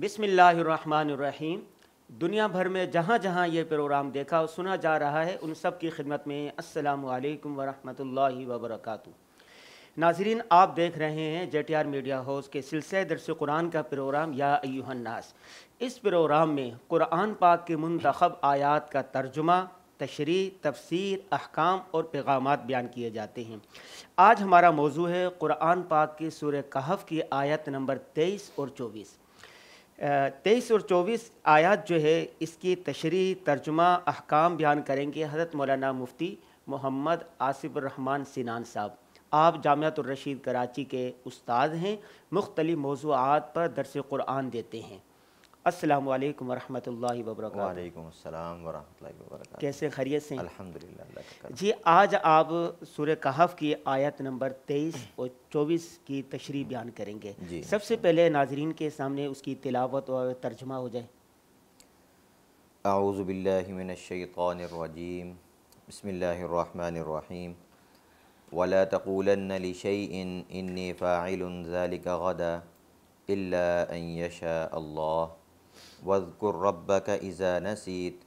बिसमीम दुनिया भर में जहाँ जहाँ ये प्रोग्राम देखा और सुना जा रहा है उन सब की खिदमत में असलकम वरहि वबरक नाजरीन आप देख रहे हैं J T R media house के सिलसिले दरस कुरान का प्रोग्राम या अयूहन्नास इस प्रोग्राम में कुरान पाक के मंतखब आयात का तर्जुमा तशरी तफसीर अहकाम और पैगाम बयान किए जाते हैं आज हमारा मौजू है कुरान पाक की सूर कहफ़ की आयत नंबर तेईस और चौबीस तेईस और चौबीस आयात जो है इसकी तशरी तर्जुमा अहकाम बयान करेंगे हज़रत मौलाना मुफ्ती मोहम्मद आसिफ रहमान सिनान साहब आप जामियात रशीद कराची के उस्ताद हैं मुख्तलि मौजूद पर दरस क़ुरान देते हैं अस्सलाम वालेकुम रहमतुल्लाहि व बरकातहू वालेकुम अस्सलाम व रहमतुल्लाहि व बरकातहू कैसे खैरियत से अल्हम्दुलिल्लाह जी आज आप सूर्य कहफ की आयत नंबर 23 और 24 की तशरी बयान करेंगे सबसे पहले नाजरीन के सामने उसकी तिलावत और तर्जमा हो जाए आउज़बिल्लिमिनशैतरजीम इल्ला अन यशा अल्लाह वज़कुर रब्बा का इज़ा नसीत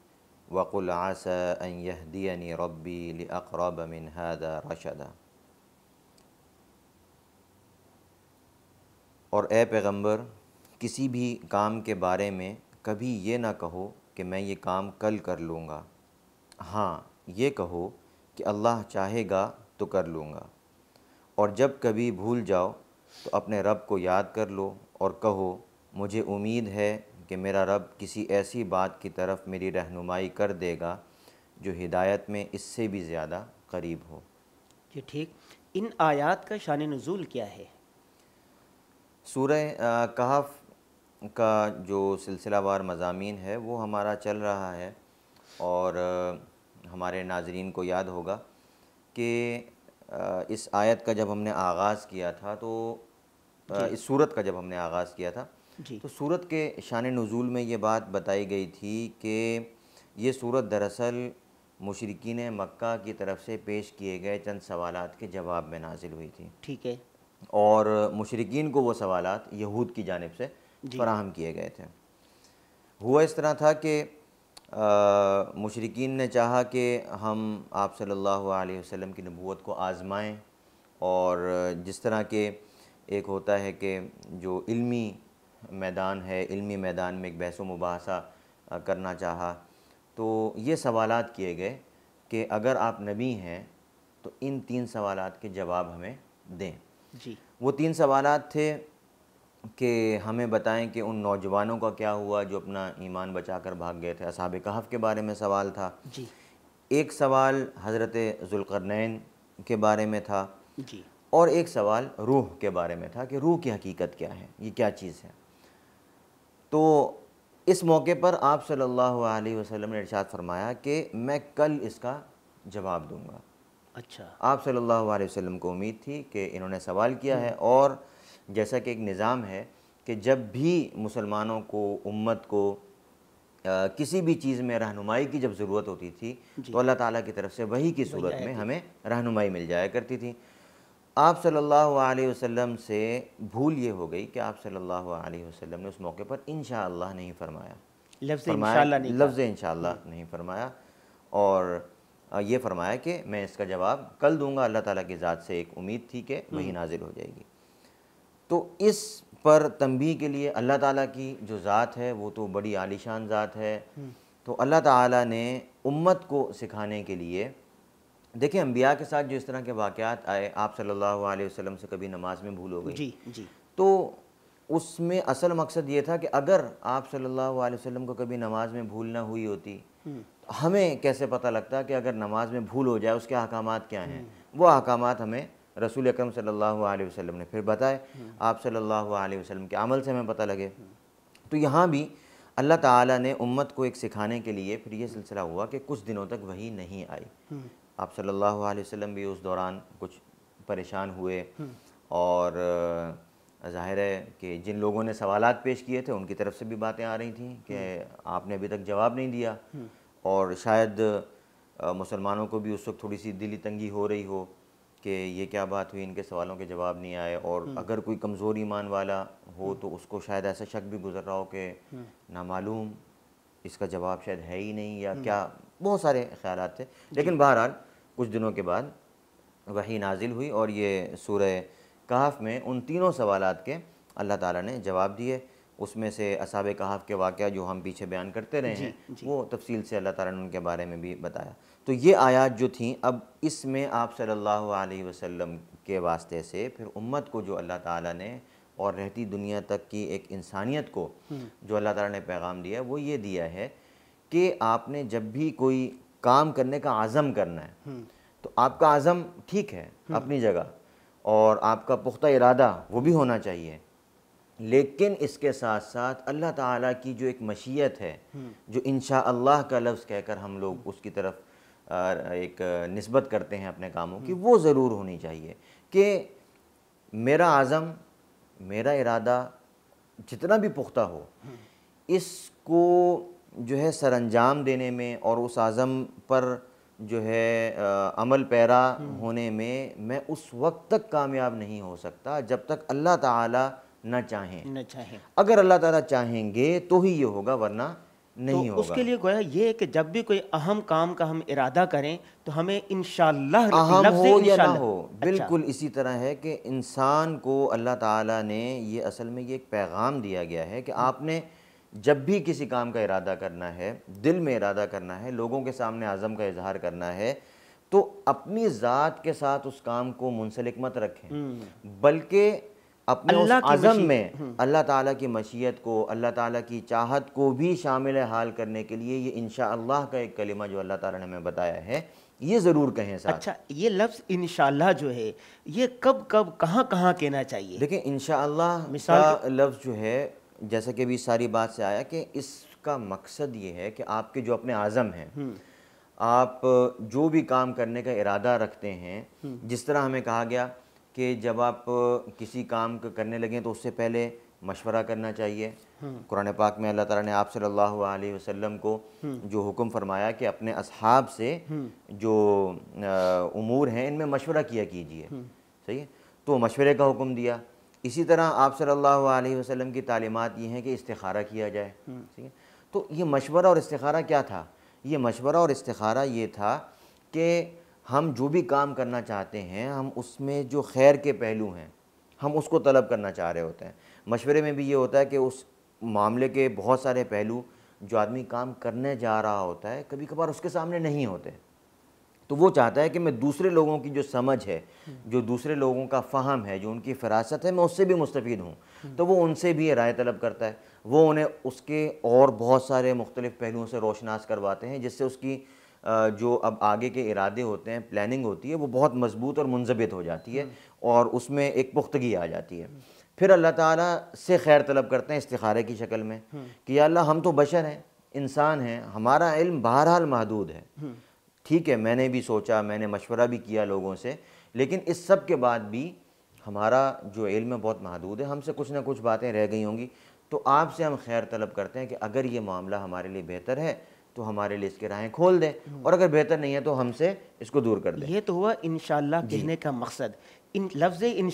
वक़ुल आसा अन यहदियनी रब्बी लअक़रब मिन हादा और ए पैगंबर किसी भी काम के बारे में कभी ये ना कहो कि मैं ये काम कल कर लूँगा हाँ ये कहो कि अल्लाह चाहेगा तो कर लूँगा और जब कभी भूल जाओ तो अपने रब को याद कर लो और कहो मुझे उम्मीद है कि मेरा रब किसी ऐसी बात की तरफ मेरी रहनुमाई कर देगा जो हिदायत में इससे भी ज़्यादा करीब हो जी ठीक इन आयात का शान नज़ुल क्या है सूर कहफ का जो सिलसिलावार मजामी है वो हमारा चल रहा है और हमारे नाजरीन को याद होगा कि इस आयत का जब हमने आगाज़ किया था तो इस सूरत का जब हमने आगाज़ किया था तो सूरत के शान नज़ूल में ये बात बताई गई थी कि ये सूरत दरअसल मशरकिन मक्का की तरफ से पेश किए गए चंद सवाल के जवाब में नाजिल हुई थी ठीक है और मशरकिन को वो सवाल यहूद की जानब से फ्राहम किए गए थे हुआ इस तरह था कि मशरकिन ने चाहा कि हम आप सल्लल्लाहु वसल्लम की नबूत को आज़माएँ और जिस तरह के एक होता है कि जो इल्मी मैदान है इल्मी मैदान में एक बहस मुबासा करना चाहा तो ये सवाल किए गए कि अगर आप नबी हैं तो इन तीन सवाल के जवाब हमें दें जी वो तीन सवाल थे कि हमें बताएं कि उन नौजवानों का क्या हुआ जो अपना ईमान बचाकर भाग गए थे असाब कहफ़ के बारे में सवाल था जी एक सवाल हज़रत जुल्करनैन के बारे में था जी और एक सवाल रूह के बारे में था कि रूह की हकीकत क्या है ये क्या चीज़ है तो इस मौके पर आप सल्लल्लाहु अलैहि वसल्लम ने इरशाद फरमाया कि मैं कल इसका जवाब दूंगा अच्छा आप सल्लल्लाहु अलैहि वसल्लम को उम्मीद थी कि इन्होंने सवाल किया है हम्म। और जैसा कि एक निज़ाम है कि जब भी मुसलमानों को उम्मत को आ, किसी भी चीज़ में रहनुमाई की जब ज़रूरत होती थी तो अल्लाह ताला की तरफ से वही की सूरत में हमें रहनुमाई मिल जाया करती थी आप सल्लल्लाहु अलैहि वसल्लम से भूल ये हो गई कि आप सल्लल्लाहु अलैहि वसल्लम ने उस मौके पर इन नहीं फरमाया लफ्ज़ नहीं नहीं फरमाया और ये फरमाया कि मैं इसका जवाब कल दूंगा अल्लाह ताला की ज़ात से एक उम्मीद थी कि वही हम्म। नाजिल हो जाएगी तो इस पर तंबी के लिए अल्लाह ताला की जो ज़ात है वो तो बड़ी आलिशान ज़ात है हम्म। तो अल्लाह ताला ने उम्मत को सिखाने के लिए देखिए अम्बिया के साथ जो इस तरह के वाक़ात आए आप सल्लल्लाहु अलैहि वसल्लम से कभी नमाज में भूल हो गई जी जी तो उसमें असल मकसद ये था कि अगर आप सल्लल्लाहु अलैहि वसल्लम को कभी नमाज में भूल ना हुई होती हम्म। तो हमें कैसे पता लगता कि अगर नमाज में भूल हो जाए उसके अहकाम क्या हैं हम्म। वो अहकाम हमें रसूल अक्रम सल्लल्लाहु वसम ने फिर बताए हम्म। आप सल्ला अलैहि के अमल से हमें पता लगे तो यहाँ भी अल्लाह ताला ने उम्मत को एक सिखाने के लिए फिर ये सिलसिला हुआ कि कुछ दिनों तक वही नहीं आई आप सल्लल्लाहु अलैहि वसल्लम भी उस दौरान कुछ परेशान हुए हम्म। और ज़ाहिर है कि जिन लोगों ने सवाल पेश किए थे उनकी तरफ से भी बातें आ रही थी हम्म। कि आपने अभी तक जवाब नहीं दिया हम्म। और शायद मुसलमानों को भी उस वक्त थोड़ी सी दिली तंगी हो रही हो कि ये क्या बात हुई इनके सवालों के जवाब नहीं आए और अगर कोई कमज़ोर ईमान वाला हो तो उसको शायद ऐसा शक भी गुजर रहा हो कि नामालूम इसका जवाब शायद है ही नहीं या क्या बहुत सारे ख्याल थे लेकिन बहरहाल कुछ दिनों के बाद वही नाजिल हुई और ये सूर कहाफ में उन तीनों सवाल के अल्लाह ताला ने जवाब दिए उसमें से असाब कहाफ़ के वाक़ जो हम पीछे बयान करते रहे हैं वो तफसील से अल्लाह ताला ने उनके बारे में भी बताया तो ये आयात जो थी अब इसमें आप सल्लल्लाहु अलैहि वसल्लम के वास्ते से फिर उम्मत को जो अल्लाह ताला ने और रहती दुनिया तक की एक इंसानियत को हम्म। जो अल्लाह ताली ने पैगाम दिया वो ये दिया है कि आपने जब भी कोई काम करने का आज़म करना है हम्म। तो आपका आज़म ठीक है हम्म। अपनी जगह और आपका पुख्ता इरादा वो भी होना चाहिए लेकिन इसके साथ साथ अल्लाह ताला की जो एक मशीयत है हम्म। जो इन अल्लाह का लफ्ज़ कहकर हम लोग उसकी तरफ एक नस्बत करते हैं अपने कामों की वो ज़रूर होनी चाहिए कि मेरा आज़म मेरा इरादा जितना भी पुख्ता हो इसको जो है सर अंजाम देने में और उस आज़म पर जो है आ, अमल पैरा हम्म। होने में मैं उस वक्त तक कामयाब नहीं हो सकता जब तक अल्लाह ताला न चाहें न चाहें अगर अल्लाह ताला चाहेंगे तो ही ये होगा वरना तो नहीं तो होगा उसके लिए गोया ये है कि जब भी कोई अहम काम का हम इरादा करें तो हमें इन अहम हो या ना हो अच्छा। बिल्कुल अच्छा। इसी तरह है कि इंसान को अल्लाह ताला ने ये असल में ये एक पैगाम दिया गया है कि हम्म। आपने जब भी किसी काम का इरादा करना है दिल में इरादा करना है लोगों के सामने आज़म का इजहार करना है तो अपनी ज़ात के साथ उस काम को मुंसलिक मत रखें हम्म। बल्कि अपने उस आज़म में हम्म। अल्लाह ताला की मशीयत को अल्लाह ताला की चाहत को भी शामिल हाल करने के लिए ये अल्लाह का एक कलिमा जो अल्लाह ताला ने हमें बताया है ये ज़रूर कहें साथ अच्छा ये लफ्ज़ इन जो है ये कब कब कहाँ कहाँ कहना चाहिए देखिए इन मिसाल लफ्ज़ जो है जैसा कि अभी सारी बात से आया कि इसका मकसद ये है कि आपके जो अपने आज़म हैं हम्म। आप जो भी काम करने का इरादा रखते हैं हम्म। जिस तरह हमें कहा गया कि जब आप किसी काम करने लगें तो उससे पहले मशवरा करना चाहिए हम्म। कुरान पाक में अल्लाह ताला ने आप सल्लल्लाहु अलैहि वसल्लम को जो हुक्म फरमाया कि अपने अहाब से जो आ, उमूर हैं इनमें मशवरा किया कीजिए सही है तो मशवरे का हुक्म दिया इसी तरह आप सल्लल्लाहु अलैहि वसल्लम की तालीमत ये हैं कि इस्तारा किया जाए हम्म। ठीक है तो ये मशवरा और इस्तारा क्या था ये मशवरा और इस्तारा ये था कि हम जो भी काम करना चाहते हैं हम उसमें जो खैर के पहलू हैं हम उसको तलब करना चाह रहे होते हैं मशवरे में भी ये होता है कि उस मामले के बहुत सारे पहलू जो आदमी काम करने जा रहा होता है कभी कभार उसके सामने नहीं होते तो वो चाहता है कि मैं दूसरे लोगों की जो समझ है जो दूसरे लोगों का फ़हम है जो उनकी फ़रासत है मैं उससे भी मुस्तफ़ हूँ तो वो उनसे भी राय तलब करता है वो उन्हें उसके और बहुत सारे मुख्तलिफ़ पहलुओं से रोशनास करवाते हैं जिससे उसकी जो अब आगे के इरादे होते हैं प्लानिंग होती है वो बहुत मजबूत और मुंजबित हो जाती है और उसमें एक पुख्तगी आ जाती है फिर अल्लाह ताला से खैर तलब करते हैं इस्तारे की शक्ल में कि अल्लाह हम तो बशर हैं इंसान हैं हमारा इल्म बहरहाल महदूद है ठीक है मैंने भी सोचा मैंने मशवरा भी किया लोगों से लेकिन इस सब के बाद भी हमारा जो इल्म है बहुत महदूद है हमसे कुछ ना कुछ बातें रह गई होंगी तो आपसे हम खैर तलब करते हैं कि अगर ये मामला हमारे लिए बेहतर है तो हमारे लिए इसके राहें खोल दें हम्म। और अगर बेहतर नहीं है तो हमसे इसको दूर कर दें ये तो हुआ इन कहने का मकसद इन लफ्ज़ इन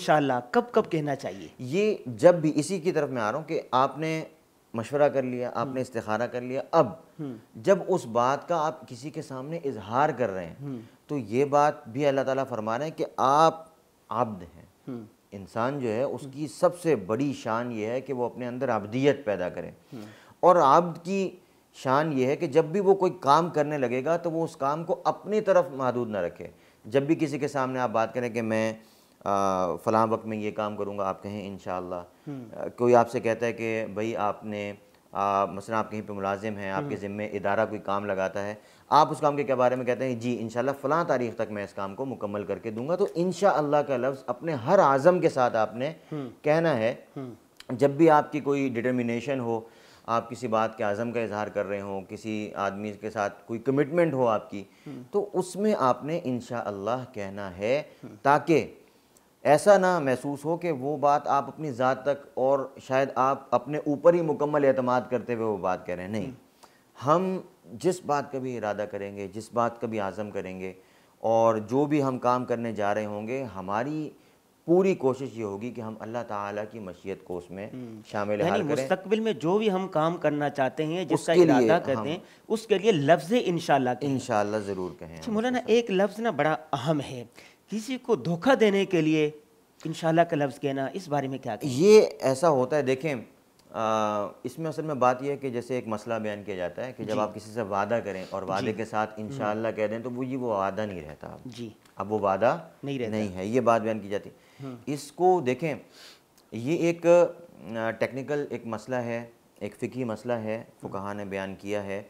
कब कब कहना चाहिए ये जब भी इसी की तरफ मैं आ रहा हूँ कि आपने मशवरा कर लिया आपने इस्तारा कर लिया अब जब उस बात का आप किसी के सामने इजहार कर रहे हैं तो ये बात भी अल्लाह ताला फरमा रहे हैं कि आप आब्द हैं इंसान जो है उसकी सबसे बड़ी शान ये है कि वो अपने अंदर आबदियत पैदा करें और आब्द की शान ये है कि जब भी वो कोई काम करने लगेगा तो वो उस काम को अपनी तरफ महदूद ना रखे जब भी किसी के सामने आप बात करें कि मैं फ़लाँ वक्त में ये काम करूँगा आप कहें इन हम्म। कोई आपसे कहता है कि भाई आपने आ, मसला आप कहीं पे मुलाजिम हैं आपके हम्म। ज़िम्मे इदारा कोई काम लगाता है आप उस काम के क्या बारे में कहते हैं जी इन फ़लाँ तारीख तक मैं इस काम को मुकम्मल करके दूंगा तो इन का लफ्ज़ अपने हर आज़म के साथ आपने हम्म। कहना है जब भी आपकी कोई डिटर्मिनेशन हो आप किसी बात के आज़म का इजहार कर रहे हो किसी आदमी के साथ कोई कमिटमेंट हो आपकी तो उसमें आपने इन कहना है ताकि ऐसा ना महसूस हो कि वो बात आप अपनी ज़ात तक और शायद आप अपने ऊपर ही मुकम्मल अतमाद करते हुए वो बात हैं नहीं हम्म। हम जिस बात का भी इरादा करेंगे जिस बात का भी आज़म करेंगे और जो भी हम काम करने जा रहे होंगे हमारी पूरी कोशिश ये होगी कि हम अल्लाह ताला की मशीयत को उसमें हम्म। शामिल करें। मुस्तकबिल में जो भी हम काम करना चाहते हैं जिसका इरादा करते हैं उसके लिए लफ्ज़ इन इंशाल्लाह ज़रूर कहें अच्छा, मौलाना एक लफ्ज़ ना बड़ा अहम है किसी को धोखा देने के लिए इन का लफ्ज़ कहना इस बारे में क्या कहें? ये ऐसा होता है देखें इसमें असल में बात यह है कि जैसे एक मसला बयान किया जाता है कि जब आप किसी से वादा करें और वादे के साथ हम्म। इन कह दें तो वो ये वो वादा नहीं रहता जी अब वो वादा नहीं रहता नहीं है ये बात बयान की जाती हम्म। इसको देखें ये एक टेक्निकल एक मसला है एक फ़िकी मसला है फ़ुकहा हम्म। ने बयान किया है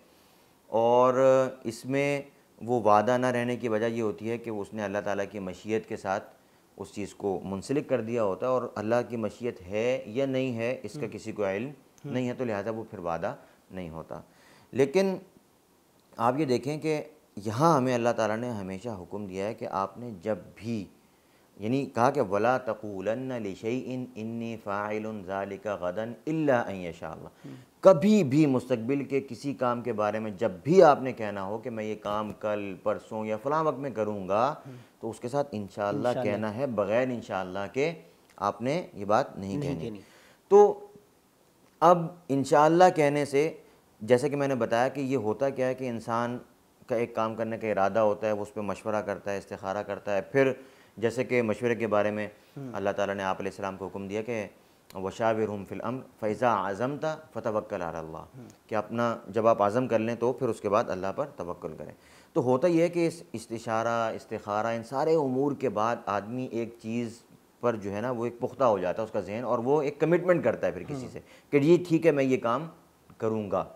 और इसमें वो वादा ना रहने की वजह ये होती है कि उसने अल्लाह ताला की मशीयत के साथ उस चीज़ को मुंसलिक कर दिया होता है और अल्लाह की मशीयत है या नहीं है इसका हम्म। किसी को इल्म हम्म। नहीं है तो लिहाजा वो फिर वादा नहीं होता लेकिन आप ये देखें कि यहाँ हमें अल्लाह ताला ने हमेशा हुक्म दिया है कि आपने जब भी यानी कहा कि वला तकूलन लिशई इन इन्नी फ़ाइल ज़ालिका गदन इल्ला कभी भी मुस्तबिल के किसी काम के बारे में जब भी आपने कहना हो कि मैं ये काम कल परसों या फ़लाँ वक्त में करूँगा तो उसके साथ इन कहना है बग़ैर इनशा के आपने ये बात नहीं, नहीं कहनी।, तो अब इनशा कहने से जैसे कि मैंने बताया कि ये होता क्या है कि इंसान का एक काम करने का इरादा होता है वो उस पर मशवरा करता है इस्तारा करता है फिर जैसे कि मशवरे के बारे में हम्म। अल्लाह ताला ने आप इस्लाम को हुक्म दिया कि वशाविर हम फिल अम फ़ैज़ा आज़म था फ़तवक्ल अल्लाह हम्म। कि अपना जब आप आज़म कर लें तो फिर उसके बाद अल्लाह पर तवक्ल करें तो होता यह है कि इस इस्तारा इस्तारा इन सारे अमूर के बाद आदमी एक चीज़ पर जो है ना वो एक पुख्ता हो जाता है उसका जहन और वो एक कमिटमेंट करता है फिर किसी हम्म। से कि ये ठीक है मैं ये काम करूँगा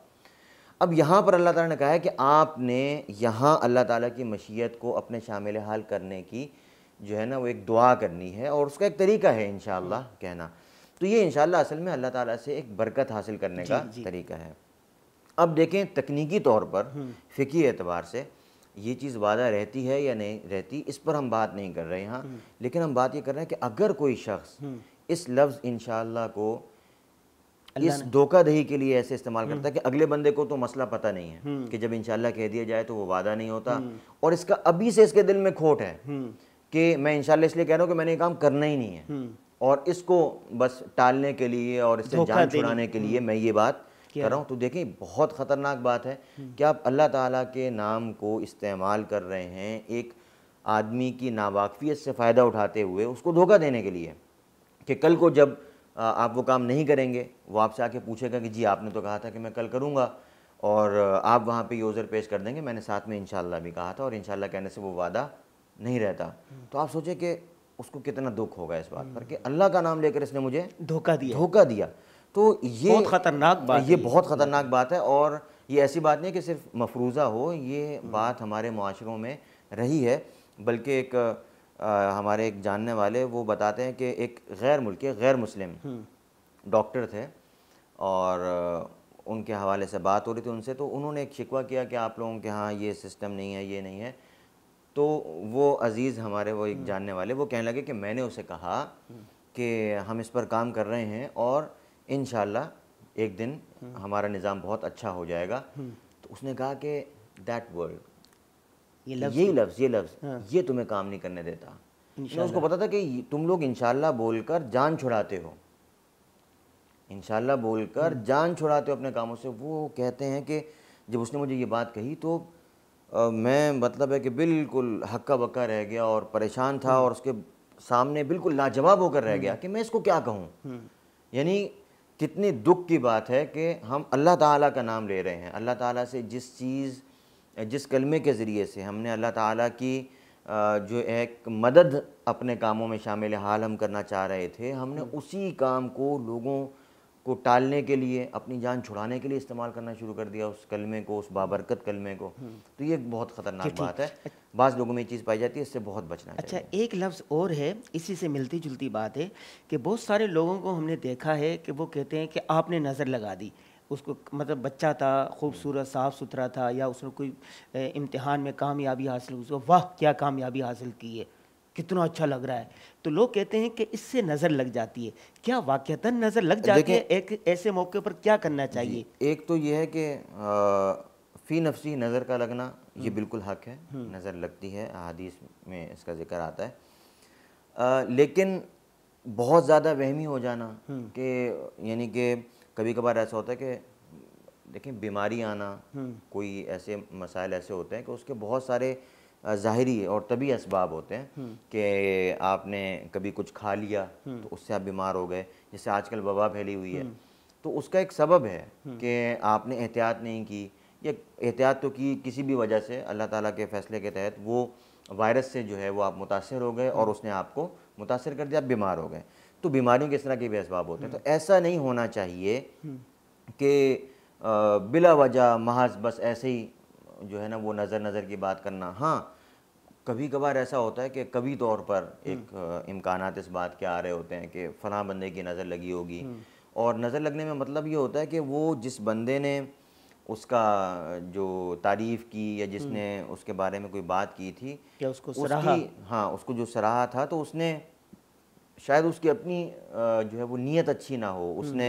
अब यहाँ पर अल्लाह ताला ने कहा है कि आपने यहाँ अल्लाह ताला की मशीयत को अपने शामिल हाल करने की जो है ना वो एक दुआ करनी है और उसका एक तरीका है इन हम्म। कहना तो ये इन असल में अल्लाह ताला से एक बरकत हासिल करने जी, का जी। तरीका है अब देखें तकनीकी तौर पर हम्म। फ़िकी एतबार से ये चीज़ वादा रहती है या नहीं रहती इस पर हम बात नहीं कर रहे हैं यहाँ हम्म। लेकिन हम बात ये कर रहे हैं कि अगर कोई शख्स इस लफ्ज़ इन को इस धोखाधही के लिए ऐसे इस्तेमाल करता है कि अगले बंदे को तो मसला पता नहीं है कि जब इनशाला कह दिया जाए तो वो वादा नहीं होता और इसका अभी से इसके दिल में खोट है कि मैं इंशाल्लाह इसलिए कह रहा हूँ कि मैंने ये काम करना ही नहीं है हम्म। और इसको बस टालने के लिए और इससे जान छुड़ाने के लिए हम्म। मैं ये बात कर रहा हूँ तो देखें बहुत ख़तरनाक बात है हम्म। कि आप अल्लाह ताला के नाम को इस्तेमाल कर रहे हैं एक आदमी की नावाकफियत से फ़ायदा उठाते हुए उसको धोखा देने के लिए कि कल को जब आप वो काम नहीं करेंगे वो आपसे आके पूछेगा कि जी आपने तो कहा था कि मैं कल करूँगा और आप वहाँ पे यूज़र पेश कर देंगे मैंने साथ में इंशाल्लाह भी कहा था और इंशाल्लाह कहने से वो वादा नहीं रहता तो आप सोचें कि उसको कितना दुख होगा इस बात पर कि हम्म। अल्लाह का नाम लेकर इसने मुझे धोखा दिया धोखा दिया तो ये बहुत ख़तरनाक बात ये बहुत ख़तरनाक बात है और ये ऐसी बात नहीं कि सिर्फ मफरूज़ा हो ये बात हम्म। हमारे माशरों में रही है बल्कि एक आ, हमारे एक जानने वाले वो बताते हैं कि एक गैर मुल्की गैर मुस्लिम हम्म। डॉक्टर थे और उनके हवाले से बात हो रही थी उनसे तो उन्होंने एक शिकवा किया कि आप लोगों के यहाँ ये सिस्टम नहीं है ये नहीं है तो वो अज़ीज़ हमारे वो एक हम्म। जानने वाले वो कहने लगे कि मैंने उसे कहा हम्म। कि हम इस पर काम कर रहे हैं और इन एक दिन हम्म। हमारा निज़ाम बहुत अच्छा हो जाएगा तो उसने कहा कि दैट वर्ड ये लफ्ज़ ये तो- लफ्ज़ ये हाँ। ये तुम्हें काम नहीं करने देता मैं उसको पता था कि तुम लोग इनशाला बोलकर जान छुड़ाते हो इनशाला बोलकर जान छुड़ाते हो अपने कामों से वो कहते हैं कि जब उसने मुझे ये बात कही तो અ મે મતલબ હે કે બિલકુલ હક્કા બક્કા રહે ગયા ઓર પરેશાન થા ઓર ઉસકે સામને બિલકુલ લાજવાબ હોકર રહે ગયા કે મે ઇસકો ક્યા કહું હમ યાની કિતને દુખ કી બાત હે કે હમ અલ્લાહ તઆલા કા નામ લે રહે હે અલ્લાહ તઆલા સે Jis ચીઝ Jis કલમે કે ઝરીએ સે હમને અલ્લાહ તઆલા કી જો એક મદદ અપને કામો મે શામિલ હાલ હમ કરના ચાહ રહે થે હમને ઉસી કામ કો લોકો को टालने के लिए अपनी जान छुड़ाने के लिए इस्तेमाल करना शुरू कर दिया उस कलमे को उस बाबरकत कलमे को हम्म। तो ये बहुत ख़तरनाक बात है अच्छा। बाज़ लोगों में ये चीज़ पाई जाती है इससे बहुत बचना अच्छा चाहिए। एक लफ्ज़ और है इसी से मिलती जुलती बात है कि बहुत सारे लोगों को हमने देखा है कि वो कहते हैं कि आपने नज़र लगा दी उसको मतलब बच्चा था खूबसूरत साफ़ सुथरा था या उसने कोई इम्तहान में कामयाबी हासिल उसको वाह क्या कामयाबी हासिल की है कितना अच्छा लग रहा है तो लोग कहते हैं कि इससे नज़र लग जाती है क्या वाक्यतन नज़र लग जाती है एक ऐसे मौके पर क्या करना चाहिए एक तो यह है कि फ़ी नफसी नज़र का लगना ये हम्म। बिल्कुल हक है हम्म। नज़र लगती है अदीस में इसका जिक्र आता है आ, लेकिन बहुत ज़्यादा वहमी हो जाना हम्म। कि यानी कि कभी कभार ऐसा होता है कि देखें बीमारी आना कोई ऐसे मसाइल ऐसे होते हैं कि उसके बहुत सारे ज़ाहरी और तभी इसबाब होते हैं हम्म। कि आपने कभी कुछ खा लिया हम्म। तो उससे आप बीमार हो गए जैसे आजकल वबा फैली हुई है हम्म। तो उसका एक सबब है कि आपने एहतियात नहीं की या एहतियात तो की किसी भी वजह से अल्लाह ताला के फैसले के तहत वो वायरस से जो है वो आप मुतासर हो गए और उसने आपको मुतासर कर दिया आप बीमार हो गए तो बीमारियों के इस तरह के भी इसबाब होते हैं तो ऐसा नहीं होना चाहिए कि बिला वजह महज बस ऐसे ही जो है ना वो नज़र नज़र की बात करना हाँ कभी कभार ऐसा होता है कि कभी तौर पर हम्म। एक इम्कान इस बात के आ रहे होते हैं कि फ़लाँ बंदे की नज़र लगी होगी हम्म। और नज़र लगने में मतलब ये होता है कि वो जिस बंदे ने उसका जो तारीफ़ की या जिसने हम्म। उसके बारे में कोई बात की थी क्या उसको सराहा हाँ उसको जो सराहा था तो उसने शायद उसकी अपनी जो है वो नीयत अच्छी ना हो उसने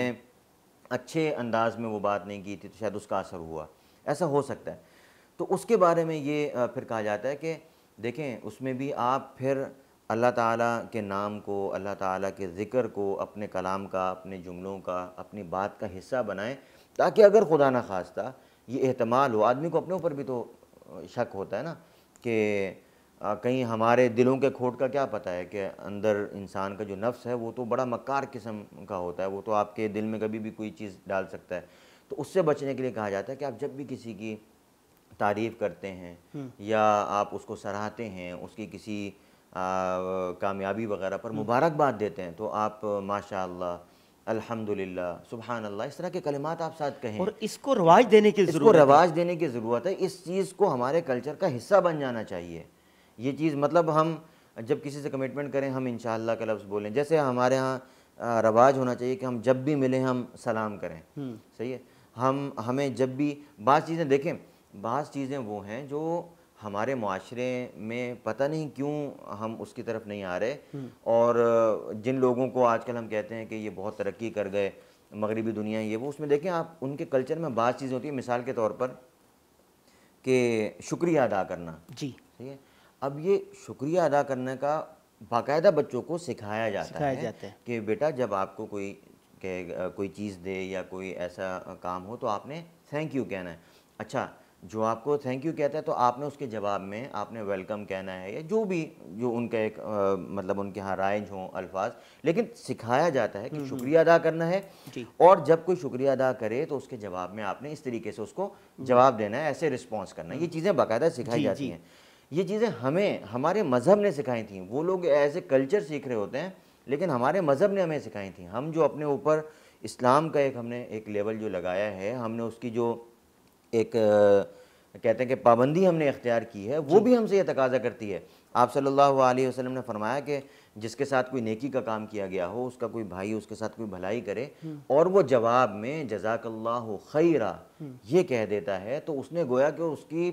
अच्छे अंदाज में वो बात नहीं की थी तो शायद उसका असर हुआ ऐसा हो सकता है तो उसके बारे में ये फिर कहा जाता है कि देखें उसमें भी आप फिर अल्लाह ताला के नाम को अल्लाह ताला के ज़िक्र को अपने कलाम का अपने जुमलों का अपनी बात का हिस्सा बनाएं ताकि अगर खुदा ना खास्ता ये अहतमाल हो आदमी को अपने ऊपर भी तो शक होता है ना कि कहीं हमारे दिलों के खोट का क्या पता है कि अंदर इंसान का जो नफ्स है वो तो बड़ा मक्कार किस्म का होता है वो तो आपके दिल में कभी भी कोई चीज़ डाल सकता है तो उससे बचने के लिए कहा जाता है कि आप जब भी किसी की तारीफ़ करते हैं हम्म। या आप उसको सराहते हैं उसकी किसी कामयाबी वगैरह पर हम्म। मुबारकबाद देते हैं तो आप माशा अल्हम्दुलिल्लाह सुबहान अल्लाह इस तरह के कलिमात आप साथ कहें और इसको रवाज देने की इसको रवाज देने की ज़रूरत है इस चीज़ को हमारे कल्चर का हिस्सा बन जाना चाहिए ये चीज़ मतलब हम जब किसी से कमिटमेंट करें हम इन का लफ्ज़ बोलें जैसे हमारे यहाँ रवाज होना चाहिए कि हम जब भी मिलें हम सलाम करें हम्म। सही है हम हमें जब भी बात चीज़ें देखें बाज़ चीज़ें वो हैं जो हमारे माशरे में पता नहीं क्यों हम उसकी तरफ नहीं आ रहे हम्म। और जिन लोगों को आजकल हम कहते हैं कि ये बहुत तरक्की कर गए मगरबी दुनिया ये वो उसमें देखें आप उनके कल्चर में बाज़ चीज़ें होती है मिसाल के तौर पर कि शुक्रिया अदा करना जी ठीक है अब ये शुक्रिया अदा करने का बाकायदा बच्चों को सिखाया जाता सिखाया है, है कि बेटा जब आपको कोई के, कोई चीज़ दे या कोई ऐसा काम हो तो आपने थैंक यू कहना है अच्छा जो आपको थैंक यू कहता है तो आपने उसके जवाब में आपने वेलकम कहना है या जो भी जो उनका एक आ, मतलब उनके यहाँ राइज हों अल्फाज लेकिन सिखाया जाता है कि हम्म, हम्म। शुक्रिया अदा करना है और जब कोई शुक्रिया अदा करे तो उसके जवाब में आपने इस तरीके से उसको जवाब देना है ऐसे रिस्पॉन्स करना है ये हम्म। चीज़ें बाकायदा सिखाई जाती हैं ये चीज़ें हमें हमारे मज़हब ने सिखाई थी वो लोग ऐसे कल्चर सीख रहे होते हैं लेकिन हमारे मज़हब ने हमें सिखाई थी हम जो अपने ऊपर इस्लाम का एक हमने एक लेवल जो लगाया है हमने उसकी जो एक कहते हैं कि पाबंदी हमने इख्तियार की है वो भी हमसे ये तकाजा करती है आप सल्लल्लाहु अलैहि वसल्लम ने फरमाया कि जिसके साथ कोई नेकी का काम किया गया हो उसका कोई भाई उसके साथ कोई भलाई करे हम्म। और वो जवाब में जजाकल्ला खैरा हम्म। ये कह देता है तो उसने गोया कि उसकी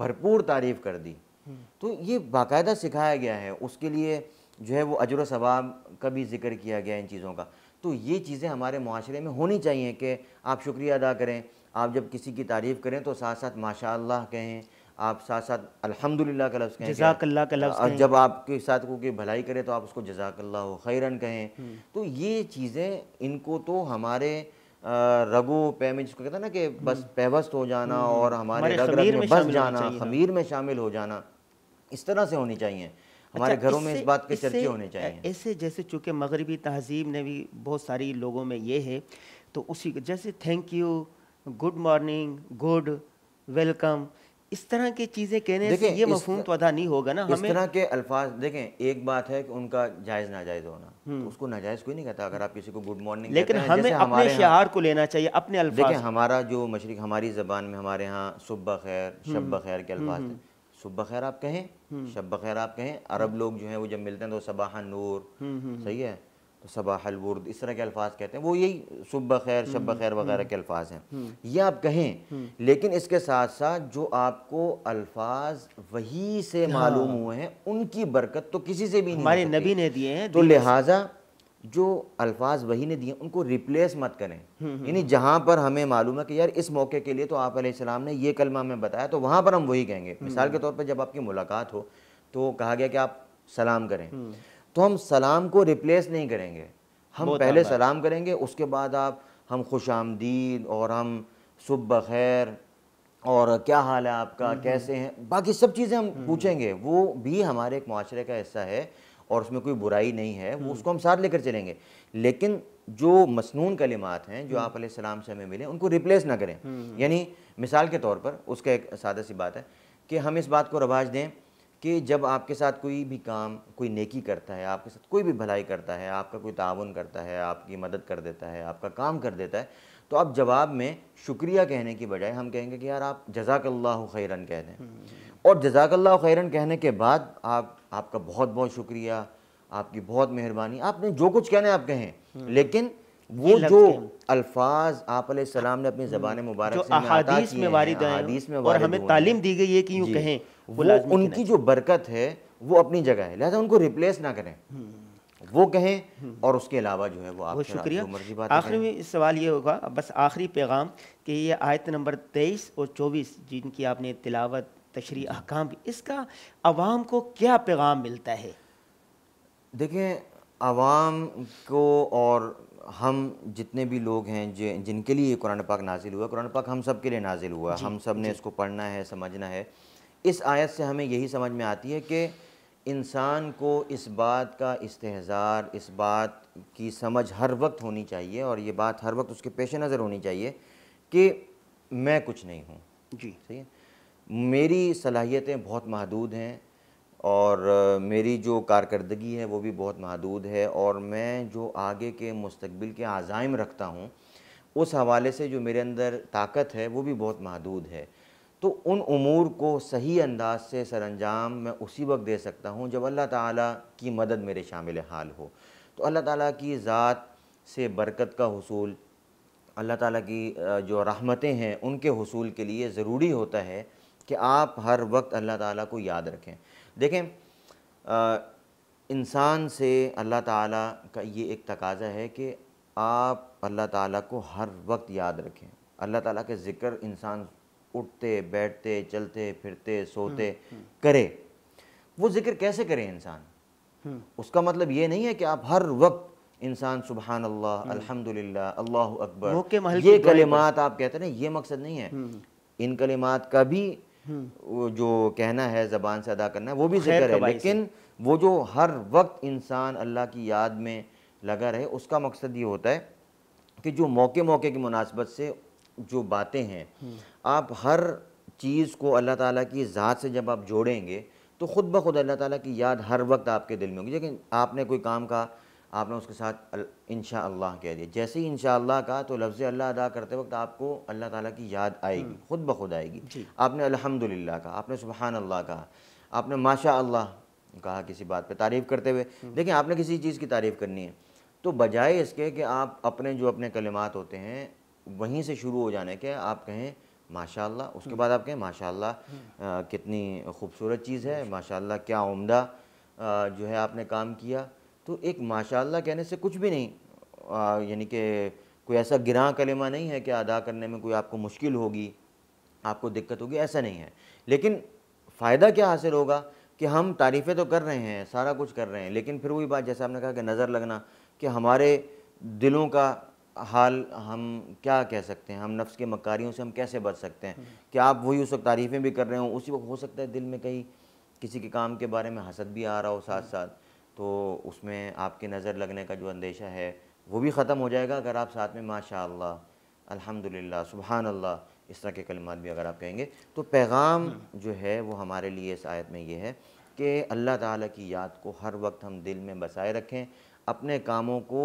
भरपूर तारीफ कर दी हम्म। तो ये बाकायदा सिखाया गया है उसके लिए जो है वो अजर सवाब का भी जिक्र किया गया इन चीज़ों का तो ये चीज़ें हमारे माशरे में होनी चाहिए कि आप शुक्रिया अदा करें आप जब किसी की तारीफ़ करें तो साथ साथ माशा कहें आप साथ साथ अल्हम्दुलिल्लाह का लफ्ज़ कहें जजाकल्ला का लफ्ज़ और हाँ, जब आपके साथ को भलाई करें तो आप उसको जजाकल्ला खैरन कहें हम्म। तो ये चीज़ें इनको तो हमारे रगो पै में जिसको कहते हैं ना कि हम्म। बस पेवस्त हो जाना हम्म। और हमारे रग रग में बस जाना खमीर में शामिल हो जाना इस तरह से होनी चाहिए अच्छा, हमारे घरों में इस बात के चर्चे होने चाहिए ऐसे जैसे चूँकि मगरबी तहजीब ने भी बहुत सारी लोगों में ये है तो उसी जैसे thank you good morning good welcome इस तरह की चीज़ें कहने से ये मफहूम तो अदा नहीं होगा ना हमें इस तरह के अल्फाज देखें एक बात है कि उनका जायज़ नाजायज़ होना हम्म। तो उसको नाजायज़ कोई नहीं कहता अगर आप किसी को गुड मॉर्निंग लेकिन हमें अपने शहार को लेना चाहिए अपने अल्फाज देखें हमारा जो मशरक हमारी जबान में हमारे यहाँ सुबह खैर हम्म। शब खैर के अल्फाज हम्म। हैं सुबह खैर आप कहें शब खैर आप कहें अरब लोग जो हैं वो जब मिलते हैं तो सबाह नूर सही है सबाह अलबुर्द इस तरह के अल्फाज कहते हैं वो यही सुबह खैर हम्म, शब खैर वगैरह हम्म, के अल्फाज हैं हम्म। ये आप कहें लेकिन इसके साथ साथ जो आपको अल्फाज वही से हाँ। मालूम हुए हैं उनकी बरकत तो किसी से भी हमारे नबी ने दिए हैं तो लिहाजा जो अल्फाज वही ने दिए उनको रिप्लेस मत करें यानी जहाँ पर हमें मालूम है कि यार इस मौके के लिए तो आप सलाम ने ये कलमा हमें बताया तो वहाँ पर हम वही कहेंगे मिसाल के तौर पर जब आपकी मुलाकात हो तो कहा गया कि आप सलाम करें तो हम सलाम को रिप्लेस नहीं करेंगे हम पहले सलाम करेंगे उसके बाद आप हम खुश आमदीद और हम सुबह खैर और क्या हाल है आपका हम्म, हम्म। कैसे हैं बाकी सब चीज़ें हम हम्म। पूछेंगे वो भी हमारे एक माशरे का हिस्सा है और उसमें कोई बुराई नहीं है वो उसको हम साथ लेकर चलेंगे लेकिन जो मसनून कलिमात हैं जो आप सलाम से हमें मिले उनको रिप्लेस ना करें यानी मिसाल के तौर पर उसका एक सादा सी बात है कि हम इस बात को रवाज दें कि जब आपके साथ कोई भी काम कोई नेकी करता है आपके साथ कोई भी भलाई करता है आपका कोई ताउन करता है आपकी मदद कर देता है आपका काम कर देता है तो आप जवाब में शुक्रिया कहने की बजाय हम कहेंगे कि यार आप जजाकल्ला खैरन कह दें हम्म। और जजाकल्ला खैरन कहने के बाद आप आपका बहुत बहुत शुक्रिया आपकी बहुत मेहरबानी आपने जो कुछ कहना है आप कहें हम्म। लेकिन वो जो अल्फाज आप सलाम ने अपनी जबान हम्म। मुबारक में वारिद में और हमें तालीम दी गई है कि यूँ कहें वो उनकी जो बरकत है वो अपनी जगह है लिहाजा उनको रिप्लेस ना करें हम्म। वो कहें हम्म। और उसके अलावा जो है वो आप शुक्रिया मर्जी बात आखिरी में सवाल ये होगा बस आखिरी पैगाम कि ये आयत नंबर तेईस और चौबीस जिनकी आपने तिलावत तशरी अहकाम इसका आवाम को क्या पैगाम मिलता है देखें आवाम को और हम जितने भी लोग हैं जो जिनके लिए कुरान पाक नाजिल हुआ कुरान पाक हम सब के लिए नाजिल हुआ हम सब ने इसको पढ़ना है समझना है इस आयत से हमें यही समझ में आती है कि इंसान को इस बात का इस्तेजार इस बात की समझ हर वक्त होनी चाहिए और ये बात हर वक्त उसके पेश नज़र होनी चाहिए कि मैं कुछ नहीं हूँ जी सही है मेरी सलाहियतें बहुत महदूद हैं और मेरी जो कारकर्दगी है वो भी बहुत महदूद है और मैं जो आगे के मुस्तबिल के आज़ाइम रखता हूँ उस हवाले से जो मेरे अंदर ताकत है वो भी बहुत महदूद है तो उन उमूर को सही अंदाज से सरंजाम मैं उसी वक्त दे सकता हूँ जब अल्लाह ताला की मदद मेरे शामिल हाल हो तो अल्लाह ताला की ज़ात से बरकत का हसूल अल्लाह ताला की जो रहमतें हैं उनके हसूल के लिए ज़रूरी होता है कि आप हर वक्त अल्लाह ताला को याद रखें देखें इंसान से अल्लाह ताला का ये एक तकाजा है कि आप अल्लाह ताला को हर वक्त याद रखें अल्लाह ताला के ज़िक्र इंसान उठते बैठते चलते फिरते सोते हम्म, हम्म। करे वो जिक्र कैसे करें इंसान हम्म। उसका मतलब ये नहीं है कि आप हर वक्त इंसान सुबहान अल्लाह अल्हम्दुलिल्लाह अल्लाह अकबर ये कलिमात आप कहते हैं ये मकसद नहीं है इन कलिमात का भी जो कहना है ज़बान से अदा करना है वो भी जिक्र है लेकिन वो जो हर वक्त इंसान अल्लाह की याद में लगा रहे उसका मकसद ये होता है कि जो मौके मौके की मुनासबत से जो बातें हैं आप हर चीज़ को अल्लाह ताला की ज़ात से जब आप जोड़ेंगे तो ख़ुद ब खुद अल्लाह ताला की याद हर वक्त आपके दिल में होगी लेकिन आपने कोई काम कहा आपने उसके साथ इन अल्लाह कह दिया जैसे ही इन का तो लफ्ज़ अल्लाह अदा करते वक्त आपको अल्लाह ताला की याद आएगी हम्म। ख़ुद ब खुद आएगी आपने अल्हम्दुलिल्लाह कहा आपने सुबहान अल्लाह कहा आपने माशा अल्लाह कहा किसी बात पे तारीफ़ करते हुए हम्म। देखिए आपने किसी चीज़ की तारीफ़ करनी है तो बजाय इसके कि आप अपने जो अपने कलमात होते हैं वहीं से शुरू हो जाने के आप कहें माशाल्लाह उसके हम्म। बाद आप कहें माशाल्लाह हम्म। कितनी खूबसूरत चीज़ है माशाल्लाह क्या उम्दा जो है आपने काम किया तो एक माशाल्लाह कहने से कुछ भी नहीं यानी कि कोई ऐसा गिरा कलेमा नहीं है कि अदा करने में कोई आपको मुश्किल होगी आपको दिक्कत होगी ऐसा नहीं है लेकिन फ़ायदा क्या हासिल होगा कि हम तारीफ़ें तो कर रहे हैं सारा कुछ कर रहे हैं लेकिन फिर वही बात जैसे आपने कहा कि नज़र लगना कि हमारे दिलों का हाल हम क्या कह सकते हैं हम नफ्स के मकारियों से हम कैसे बच सकते हैं क्या आप वही उस वक्त तारीफ़ें भी कर रहे हो उसी वक्त हो सकता है दिल में कहीं किसी के काम के बारे में हसद भी आ रहा हो साथ साथ तो उसमें आपके नज़र लगने का जो अंदेशा है वो भी ख़त्म हो जाएगा अगर आप साथ में माशा अल्हम्दुलिल्लाह सुबहान अल्लाह इस तरह के कलमात भी अगर आप कहेंगे तो पैगाम हम्म। जो है वो हमारे लिए इस आयत में ये है कि अल्लाह ताला की याद को हर वक्त हम दिल में बसाए रखें अपने कामों को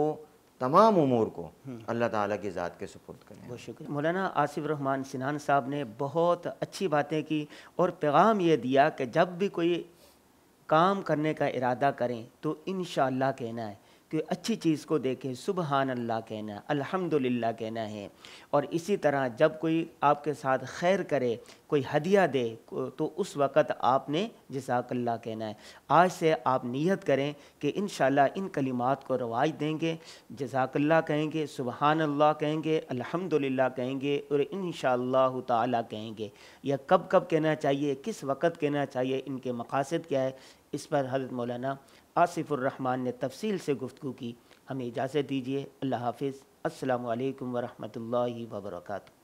तमाम उमूर को हम्म। अल्लाह ताला की ज़ात के सुपुर्द करें बहुत शुक्रिया मौलाना आसिफ रहमान सिन्हान साहब ने बहुत अच्छी बातें की और पैगाम ये दिया कि जब भी कोई काम करने का इरादा करें तो इन कहना है कि अच्छी चीज़ को देखें सुबहान अल्लाह कहना अल्हम्दुलिल्लाह कहना है और इसी तरह जब कोई आपके साथ खैर करे कोई हदिया दे तो उस वक़्त आपने जसाकल्ला कहना है आज से आप नीयत करें कि इन इन कलिमात को रवाज देंगे जसाकल्ला कहेंगे सुबहान अल्लाह कहेंगे अल्हम्दुलिल्लाह कहेंगे और इन ताला कहेंगे यह कब कब कहना चाहिए किस वक़्त कहना चाहिए इनके मकासद क्या है इस पर हजरत मौलाना आसिफ़ुररहमान ने तफसील से गुफ्तु की हमें इजाज़त दीजिए अल्लाह हाफिज़ अल्लाम वरहमल वर्का